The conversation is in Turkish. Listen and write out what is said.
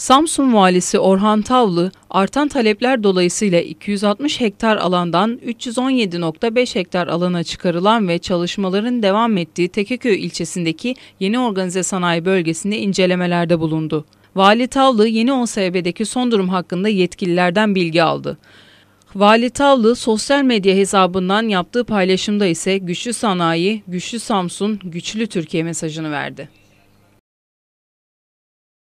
Samsun valisi Orhan Tavlı, artan talepler dolayısıyla 260 hektar alandan 317.5 hektar alana çıkarılan ve çalışmaların devam ettiği Tekeköy ilçesindeki yeni organize sanayi bölgesinde incelemelerde bulundu. Vali Tavlı yeni OSB'deki son durum hakkında yetkililerden bilgi aldı. Vali Tavlı sosyal medya hesabından yaptığı paylaşımda ise güçlü sanayi, güçlü Samsun, güçlü Türkiye mesajını verdi.